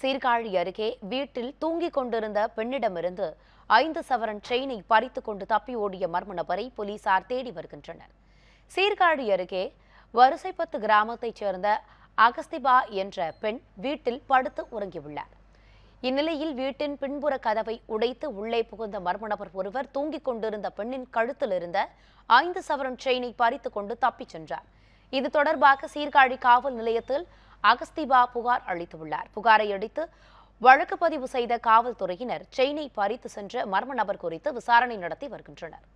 சீர்காழி அருகே வீட்டில் தூங்கிக் கொண்டிருந்த பெண்ணிடமிருந்து ஐந்து சவரன் செயினை பறித்து கொண்டு தப்பி ஓடிய மர்ம நபரை போலீசார் தேடி வருகின்றனர் சீர்காழி அருகே வரிசைப்பத்து கிராமத்தைச் சேர்ந்த அகஸ்திபா என்ற பெண் வீட்டில் படுத்து உறங்கியுள்ளார் இந்நிலையில் வீட்டின் பின்புற கதவை உடைத்து உள்ளே புகுந்த மர்ம நபர் ஒருவர் தூங்கிக் கொண்டிருந்த பெண்ணின் கழுத்தில் இருந்த ஐந்து சவரன் செயினை பறித்து கொண்டு தப்பிச் சென்றார் இது தொடர்பாக சீர்காழி காவல் நிலையத்தில் அகஸ்திபா புகார் அளித்துள்ளார் புகாரை அடித்து வழக்கு பதிவு செய்த காவல்துறையினர் செயினை பறித்து சென்ற மர்ம நபர் குறித்து விசாரணை நடத்தி வருகின்றனர்